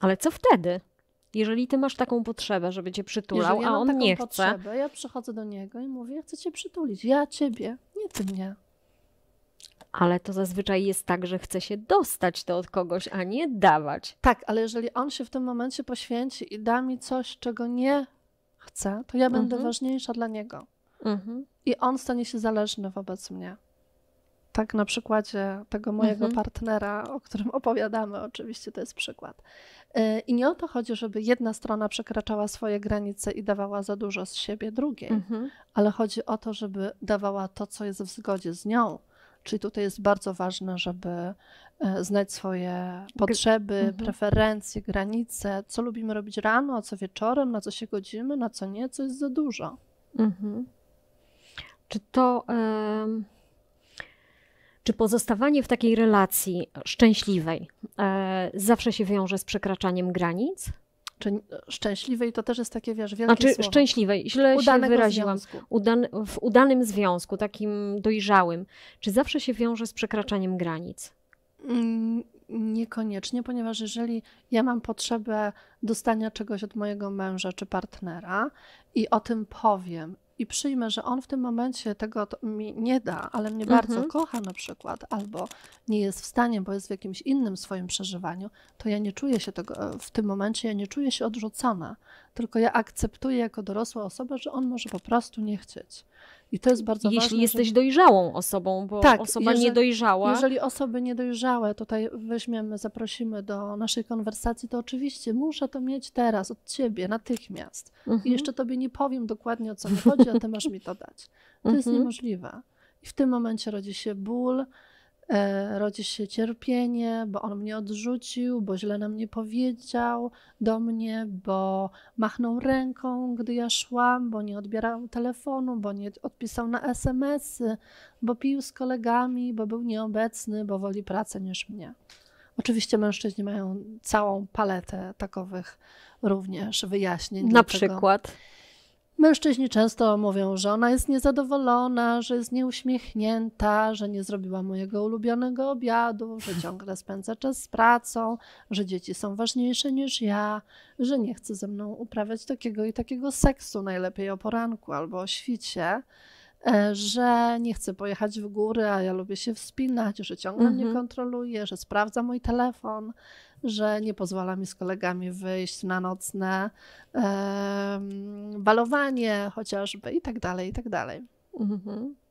Ale co wtedy? Jeżeli ty masz taką potrzebę, żeby cię przytulał, ja a on nie chce. Potrzebę, ja przychodzę do niego i mówię, ja chcę cię przytulić. Ja ciebie, nie ty mnie. Ale to zazwyczaj jest tak, że chce się dostać to od kogoś, a nie dawać. Tak, ale jeżeli on się w tym momencie poświęci i da mi coś, czego nie chce, to ja będę mhm. ważniejsza dla niego. Mhm. I on stanie się zależny wobec mnie tak na przykładzie tego mojego mhm. partnera, o którym opowiadamy, oczywiście to jest przykład. Y, I nie o to chodzi, żeby jedna strona przekraczała swoje granice i dawała za dużo z siebie drugiej, mhm. ale chodzi o to, żeby dawała to, co jest w zgodzie z nią. Czyli tutaj jest bardzo ważne, żeby y, znać swoje potrzeby, mhm. preferencje, granice, co lubimy robić rano, co wieczorem, na co się godzimy, na co nie, co jest za dużo. Czy to. Y czy pozostawanie w takiej relacji szczęśliwej e, zawsze się wiąże z przekraczaniem granic? Czy e, szczęśliwej to też jest takie, wiesz, wielkie znaczy, słowo. szczęśliwej, źle Udanego się wyraziłam. Udan, w udanym związku, takim dojrzałym. Czy zawsze się wiąże z przekraczaniem granic? Mm, niekoniecznie, ponieważ jeżeli ja mam potrzebę dostania czegoś od mojego męża czy partnera i o tym powiem i przyjmę, że on w tym momencie tego mi nie da, ale mnie mhm. bardzo kocha na przykład, albo nie jest w stanie, bo jest w jakimś innym swoim przeżywaniu, to ja nie czuję się tego e, w tym momencie, ja nie czuję się odrzucona, tylko ja akceptuję jako dorosła osoba, że on może po prostu nie chcieć. I to jest bardzo Jeśli ważne. Jeśli jesteś dojrzałą osobą, bo tak, osoba jeżeli, niedojrzała. Jeżeli osoby niedojrzałe tutaj weźmiemy, zaprosimy do naszej konwersacji, to oczywiście muszę to mieć teraz od ciebie, natychmiast. I mhm. jeszcze tobie nie powiem dokładnie o co mi chodzi, a ty masz mi to dać. To jest mhm. niemożliwe. I w tym momencie rodzi się ból, E, rodzi się cierpienie, bo on mnie odrzucił, bo źle nam nie powiedział do mnie, bo machnął ręką, gdy ja szłam, bo nie odbierał telefonu, bo nie odpisał na SMS-y, bo pił z kolegami, bo był nieobecny, bo woli pracę niż mnie. Oczywiście mężczyźni mają całą paletę takowych również wyjaśnień. Na przykład. Mężczyźni często mówią, że ona jest niezadowolona, że jest nieuśmiechnięta, że nie zrobiła mojego ulubionego obiadu, że ciągle spędza czas z pracą, że dzieci są ważniejsze niż ja, że nie chce ze mną uprawiać takiego i takiego seksu, najlepiej o poranku albo o świcie. E, że nie chcę pojechać w góry, a ja lubię się wspinać, że ciągle mnie mhm. kontroluje, że sprawdza mój telefon, że nie pozwala mi z kolegami wyjść na nocne e, balowanie chociażby i tak dalej, i tak dalej. Mhm.